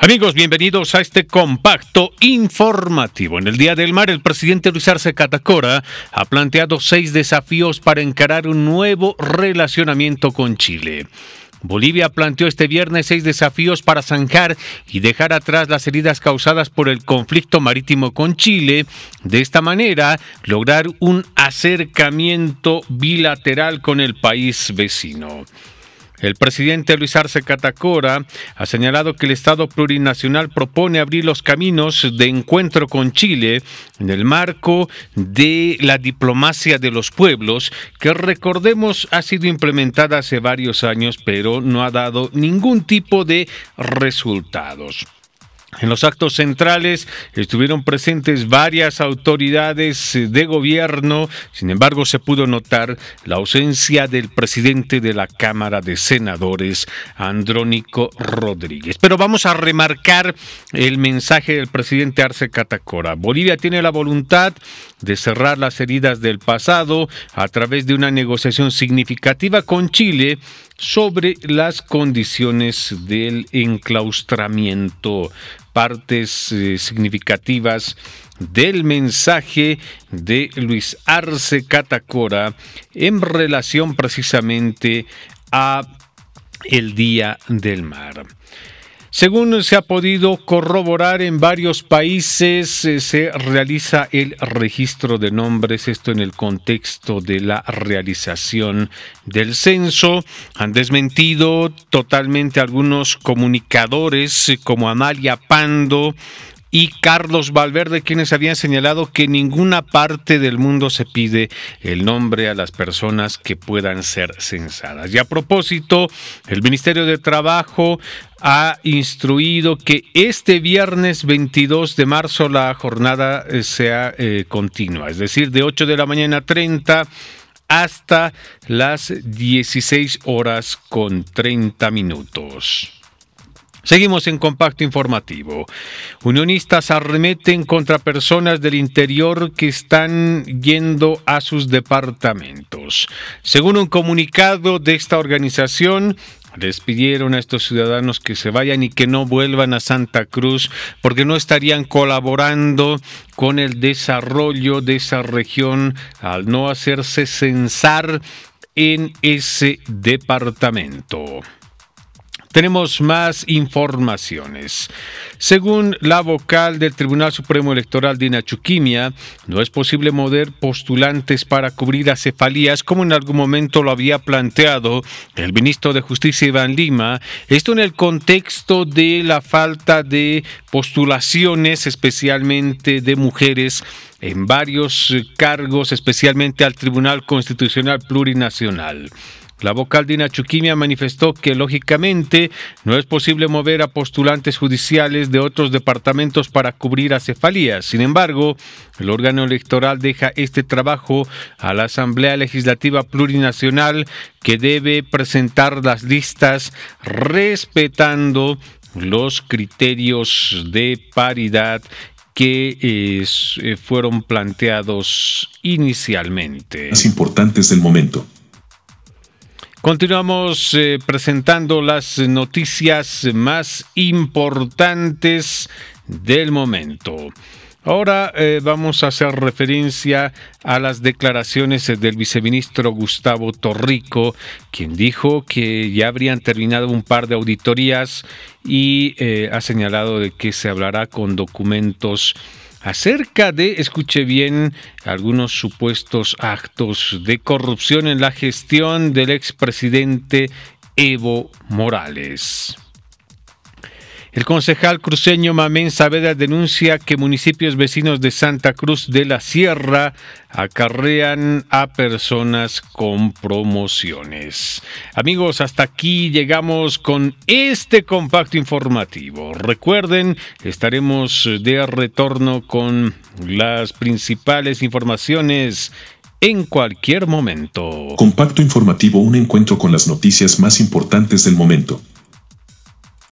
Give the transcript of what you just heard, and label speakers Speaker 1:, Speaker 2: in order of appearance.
Speaker 1: Amigos, bienvenidos a este compacto informativo. En el Día del Mar, el presidente Luis Arce Catacora ha planteado seis desafíos para encarar un nuevo relacionamiento con Chile. Bolivia planteó este viernes seis desafíos para zanjar y dejar atrás las heridas causadas por el conflicto marítimo con Chile. De esta manera, lograr un acercamiento bilateral con el país vecino. El presidente Luis Arce Catacora ha señalado que el Estado plurinacional propone abrir los caminos de encuentro con Chile en el marco de la diplomacia de los pueblos, que recordemos ha sido implementada hace varios años, pero no ha dado ningún tipo de resultados. En los actos centrales estuvieron presentes varias autoridades de gobierno, sin embargo se pudo notar la ausencia del presidente de la Cámara de Senadores, Andrónico Rodríguez. Pero vamos a remarcar el mensaje del presidente Arce Catacora. Bolivia tiene la voluntad de cerrar las heridas del pasado a través de una negociación significativa con Chile sobre las condiciones del enclaustramiento, partes eh, significativas del mensaje de Luis Arce Catacora en relación precisamente a el Día del Mar. Según se ha podido corroborar en varios países, eh, se realiza el registro de nombres, esto en el contexto de la realización del censo. Han desmentido totalmente algunos comunicadores eh, como Amalia Pando, y Carlos Valverde, quienes habían señalado que en ninguna parte del mundo se pide el nombre a las personas que puedan ser censadas. Y a propósito, el Ministerio de Trabajo ha instruido que este viernes 22 de marzo la jornada eh, sea eh, continua, es decir, de 8 de la mañana 30 hasta las 16 horas con 30 minutos. Seguimos en compacto informativo. Unionistas arremeten contra personas del interior que están yendo a sus departamentos. Según un comunicado de esta organización, les pidieron a estos ciudadanos que se vayan y que no vuelvan a Santa Cruz porque no estarían colaborando con el desarrollo de esa región al no hacerse censar en ese departamento. Tenemos más informaciones. Según la vocal del Tribunal Supremo Electoral, de Chuquimia, no es posible mover postulantes para cubrir acefalías como en algún momento lo había planteado el ministro de Justicia Iván Lima. Esto en el contexto de la falta de postulaciones, especialmente de mujeres en varios cargos, especialmente al Tribunal Constitucional Plurinacional. La vocal Dina Chuquimia manifestó que, lógicamente, no es posible mover a postulantes judiciales de otros departamentos para cubrir acefalías. Sin embargo, el órgano electoral deja este trabajo a la Asamblea Legislativa Plurinacional que debe presentar las listas respetando los criterios de paridad que eh, fueron planteados inicialmente. Más importantes del momento. Continuamos eh, presentando las noticias más importantes del momento. Ahora eh, vamos a hacer referencia a las declaraciones del viceministro Gustavo Torrico, quien dijo que ya habrían terminado un par de auditorías y eh, ha señalado de que se hablará con documentos acerca de, escuche bien, algunos supuestos actos de corrupción en la gestión del expresidente Evo Morales. El concejal cruceño Mamén Saavedra denuncia que municipios vecinos de Santa Cruz de la Sierra acarrean a personas con promociones. Amigos, hasta aquí llegamos con este compacto informativo. Recuerden, estaremos de retorno con las principales informaciones en cualquier momento. Compacto informativo, un encuentro con las noticias más importantes del momento.